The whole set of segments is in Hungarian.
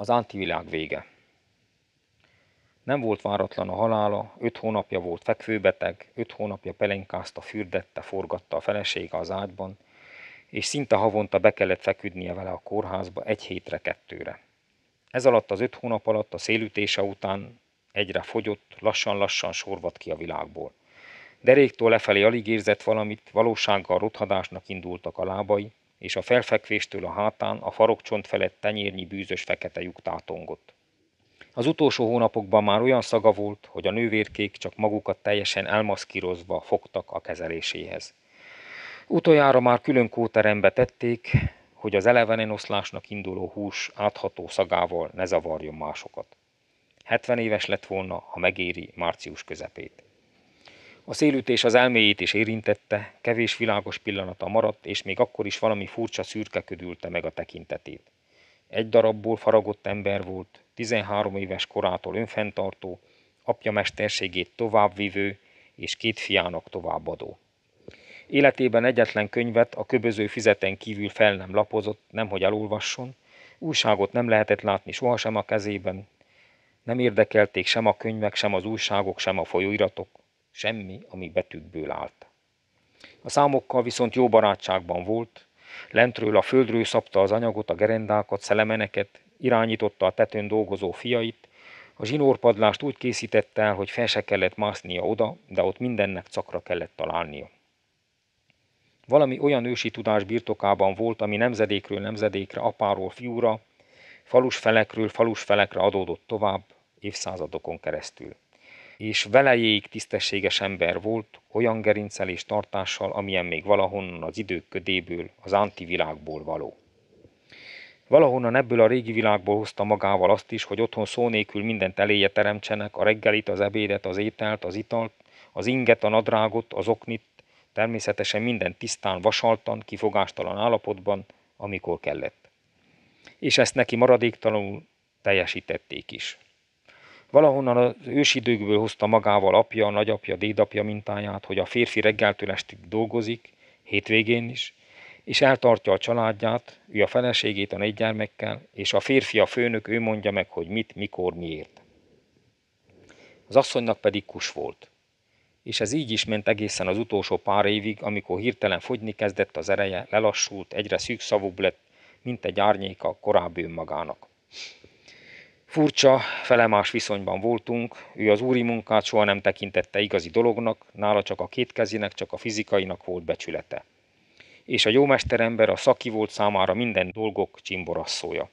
Az antivilág vége. Nem volt váratlan a halála, öt hónapja volt fekvőbeteg, öt hónapja pelenkázta, fürdette, forgatta a felesége az ágyban, és szinte havonta be kellett feküdnie vele a kórházba egy hétre kettőre. Ez alatt az öt hónap alatt a szélütése után egyre fogyott, lassan-lassan sorvat ki a világból. Deréktól lefelé alig érzett valamit, valósággal rothadásnak indultak a lábai, és a felfekvéstől a hátán a farokcsont felett tenyérnyi bűzös fekete lyuk tátongott. Az utolsó hónapokban már olyan szaga volt, hogy a nővérkék csak magukat teljesen elmaszkírozva fogtak a kezeléséhez. Utoljára már külön kóterembe tették, hogy az elevenen oszlásnak induló hús átható szagával ne zavarjon másokat. 70 éves lett volna, ha megéri március közepét. A szélütés az elméjét is érintette, kevés világos pillanata maradt, és még akkor is valami furcsa szürke ködülte meg a tekintetét. Egy darabból faragott ember volt, 13 éves korától önfenntartó, apja mesterségét továbbvivő és két fiának továbbadó. Életében egyetlen könyvet a köböző fizeten kívül fel nem lapozott, nemhogy elolvasson, újságot nem lehetett látni sohasem a kezében, nem érdekelték sem a könyvek, sem az újságok, sem a folyóiratok, semmi, ami betűkből állt. A számokkal viszont jó barátságban volt, lentről a földről szabta az anyagot, a gerendákat, szelemeneket, irányította a tetőn dolgozó fiait, a zsinórpadlást úgy készítette el, hogy fel se kellett másznia oda, de ott mindennek cakra kellett találnia. Valami olyan ősi tudás birtokában volt, ami nemzedékről nemzedékre, apáról fiúra, falus felekről falus felekre adódott tovább, évszázadokon keresztül és velejéig tisztességes ember volt, olyan gerincel és tartással, amilyen még valahonnan az idők ködéből, az antivilágból való. Valahonnan ebből a régi világból hozta magával azt is, hogy otthon szó nélkül mindent eléje teremtsenek, a reggelit, az ebédet, az ételt, az italt, az inget, a nadrágot, az oknit, természetesen minden tisztán, vasaltan, kifogástalan állapotban, amikor kellett. És ezt neki maradéktalanul teljesítették is. Valahonnan az ősidőkből hozta magával apja, nagyapja, dédapja mintáját, hogy a férfi reggeltől estig dolgozik, hétvégén is, és eltartja a családját, ő a feleségét a négy gyermekkel, és a férfi a főnök, ő mondja meg, hogy mit, mikor, miért. Az asszonynak pedig kus volt. És ez így is ment egészen az utolsó pár évig, amikor hirtelen fogyni kezdett az ereje, lelassult, egyre szűkszavúbb lett, mint egy árnyéka korábbi önmagának. Furcsa, felemás viszonyban voltunk, ő az úri munkát soha nem tekintette igazi dolognak, nála csak a kétkezinek, csak a fizikainak volt becsülete. És a jó mesterember a szaki volt számára minden dolgok csimborasszója.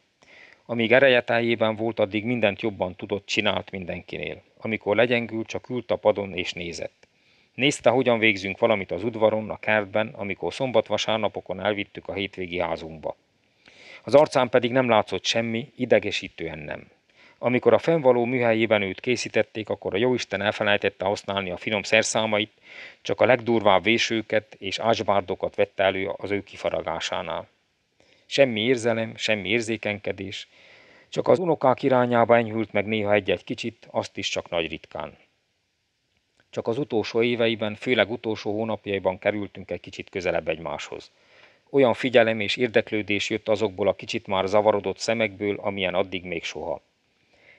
Amíg erejetájében volt, addig mindent jobban tudott, csinált mindenkinél. Amikor legyengült, csak ült a padon és nézett. Nézte, hogyan végzünk valamit az udvaron, a kertben, amikor szombat-vasárnapokon elvittük a hétvégi házunkba. Az arcán pedig nem látszott semmi, idegesítően nem. Amikor a fennvaló műhelyében őt készítették, akkor a jóisten elfelejtette használni a finom szerszámait, csak a legdurvább vésőket és ásbárdokat vette elő az ő kifaragásánál. Semmi érzelem, semmi érzékenkedés, csak az unokák irányába enyhült meg néha egy-egy kicsit, azt is csak nagy ritkán. Csak az utolsó éveiben, főleg utolsó hónapjaiban kerültünk egy kicsit közelebb egymáshoz. Olyan figyelem és érdeklődés jött azokból a kicsit már zavarodott szemekből, amilyen addig még soha.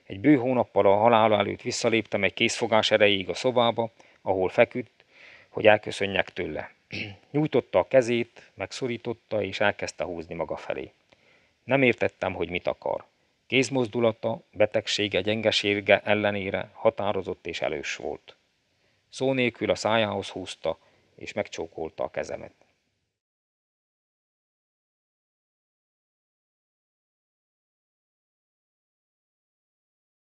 Egy bő hónappal a halála előtt visszaléptem egy készfogás erejéig a szobába, ahol feküdt, hogy elköszönjek tőle. Nyújtotta a kezét, megszorította és elkezdte húzni maga felé. Nem értettem, hogy mit akar. Kézmozdulata, betegsége, gyengesége ellenére határozott és elős volt. Szó nélkül a szájához húzta, és megcsókolta a kezemet.